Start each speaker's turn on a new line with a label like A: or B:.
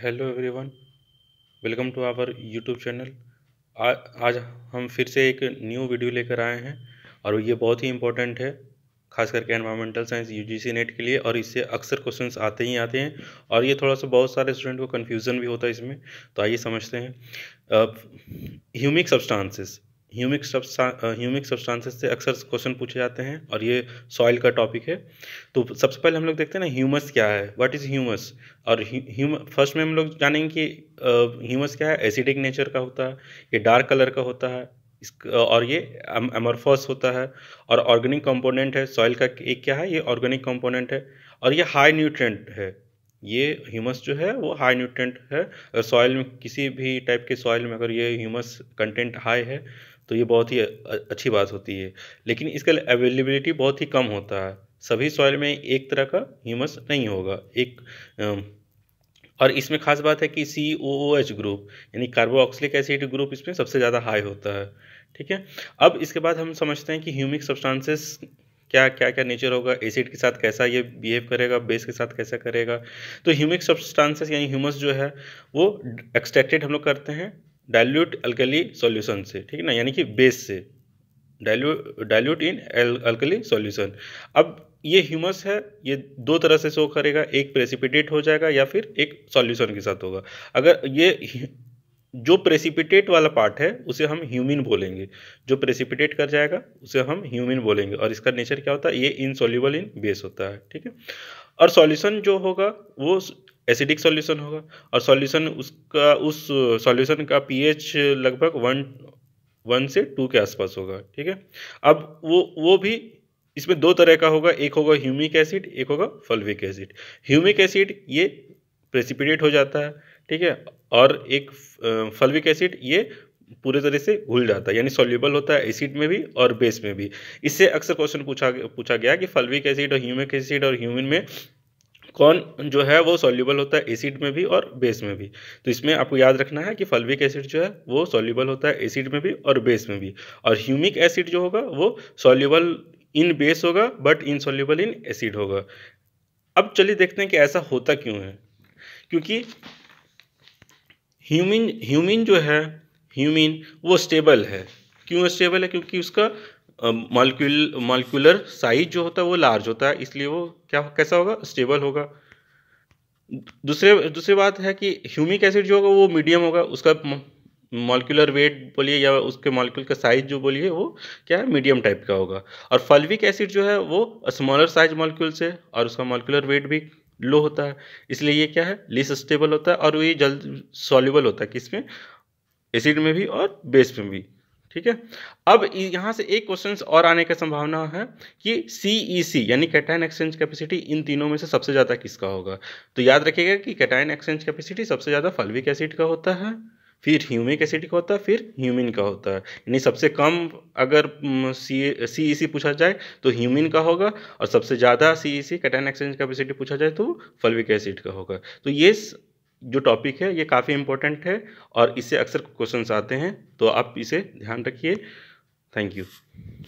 A: hello everyone welcome to our YouTube channel आज हम फिर से एक न्यू वीडियो लेकर आए हैं और ये बहुत ही इंपॉर्टेंट है खास करके एनवायरमेंटल साइंस यूजीसी नेट के लिए और इससे अक्सर क्वेश्चंस आते ही आते हैं और ये थोड़ा सा बहुत सारे स्टूडेंट को कन्फ्यूज़न भी होता है इसमें तो आइए समझते हैं humic substances humic humic substances से अक्सर क्वेश्चन पूछे जाते हैं और ये सॉइल का टॉपिक है तो सबसे पहले हम लोग देखते हैं ना ह्यूमस क्या है व्हाट इज़ ह्यूमस और फर्स्ट में हम लोग जानेंगे कि ह्यूमस क्या है एसिडिक नेचर का होता है ये डार्क कलर का होता है इस और ये एमरफॉस होता है और ऑर्गेनिक कंपोनेंट है सॉइल का एक क्या है ये ऑर्गेनिक कंपोनेंट है और ये हाई न्यूट्रेंट है ये ह्यूमस जो है वो हाई न्यूट्रेंट है सॉइल में किसी भी टाइप के सॉइल में अगर ये ह्यूमस कंटेंट हाई है तो ये बहुत ही अच्छी बात होती है लेकिन इसका अवेलेबिलिटी बहुत ही कम होता है सभी सॉइल में एक तरह का ह्यूमस नहीं होगा एक और इसमें खास बात है कि C O O H group यानी कार्बोक्सिलिक एसिड ग्रुप इसमें सबसे ज़्यादा हाई होता है ठीक है अब इसके बाद हम समझते हैं कि ह्यूमिक सब्सटेंसेस क्या क्या क्या नेचर होगा एसिड के साथ कैसा ये बिहेव करेगा बेस के साथ कैसा करेगा तो ह्यूमिक सब्सटेंसेस यानी ह्यूमस जो है वो एक्सट्रैक्टेड हम लोग करते हैं डाइल्यूट अल्कली सॉल्यूशन से ठीक है ना यानी कि बेस से dilute dilute in alkali solution अब ये ह्यूमस है ये दो तरह से शो करेगा एक प्रेसिपिटेट हो जाएगा या फिर एक सॉल्यूशन के साथ होगा अगर ये जो प्रेसिपिटेट वाला पार्ट है उसे हम ह्यूमिन बोलेंगे जो प्रेसिपिटेट कर जाएगा उसे हम ह्यूमिन बोलेंगे और इसका नेचर क्या होता है ये सोल्यूबल इन बेस होता है ठीक है और सॉल्यूशन जो होगा वो एसिडिक सॉल्यूशन होगा और सॉल्यूशन उसका उस सॉल्यूशन uh, का पीएच लगभग वन वन से टू के आसपास होगा ठीक है अब वो वो भी इसमें दो तरह का होगा एक होगा ह्यूमिक एसिड एक होगा फल्विक एसिड ह्यूमिक एसिड ये प्रेसिपिटेट हो जाता है ठीक है और एक फल्विक uh, एसिड ये पूरे तरह से घुल जाता है यानी सॉल्यूबल होता है एसिड में भी और बेस में भी इससे अक्सर क्वेश्चन पूछा पूछा गया कि फल्विक एसिड और ह्यूमिक एसिड और ह्यूमिन में कौन जो है वो सॉल्यूबल होता है एसिड में भी और बेस में भी तो इसमें आपको याद रखना है कि फल्विक एसिड जो है वो सॉल्यूबल होता है एसिड में भी और बेस में भी और ह्यूमिक एसिड जो होगा वो सॉल्यूबल इन बेस होगा but insoluble in acid होगा अब चलिए देखते हैं कि ऐसा होता क्यों है क्योंकि ह्यूमिन ह्यूमिन जो है ह्यूमिन वो स्टेबल है क्यों स्टेबल है क्योंकि उसका मालिक्यूल मालिकुलर साइज जो होता है वो लार्ज होता है इसलिए वो क्या कैसा होगा स्टेबल होगा दूसरे दूसरी बात है कि ह्यूमिक एसिड जो होगा वो मीडियम होगा उसका मॉलिकुलर वेट बोलिए या उसके मॉलिक्यूल का साइज जो बोलिए वो क्या है मीडियम टाइप का होगा और फल्विक एसिड जो है वो स्मॉलर साइज मॉलिक्यूल से और उसका मॉलिकुलर वेट भी लो होता है इसलिए ये क्या है लिस स्टेबल होता है और ये जल्द सॉल्यूबल होता है किसमें एसिड में भी और बेस में भी ठीक है अब यहाँ से एक क्वेश्चन और आने का संभावना है कि सी ई सी यानी कैटाइन एक्सचेंज कैपेसिटी इन तीनों में से सबसे ज़्यादा किसका होगा तो याद रखिएगा कि कैटाइन एक्सचेंज कैपेसिटी सबसे ज़्यादा फल्विक एसिड का होता है फिर ह्यूमिक एसिड का होता है फिर ह्यूमिन का होता है यानी सबसे कम अगर सी सी ई सी पूछा जाए तो ह्यूमिन का होगा और सबसे ज़्यादा C E C cation exchange capacity पूछा जाए तो फल्विक एसिड का होगा तो ये जो टॉपिक है ये काफ़ी इम्पोर्टेंट है और इससे अक्सर क्वेश्चन आते हैं तो आप इसे ध्यान रखिए थैंक यू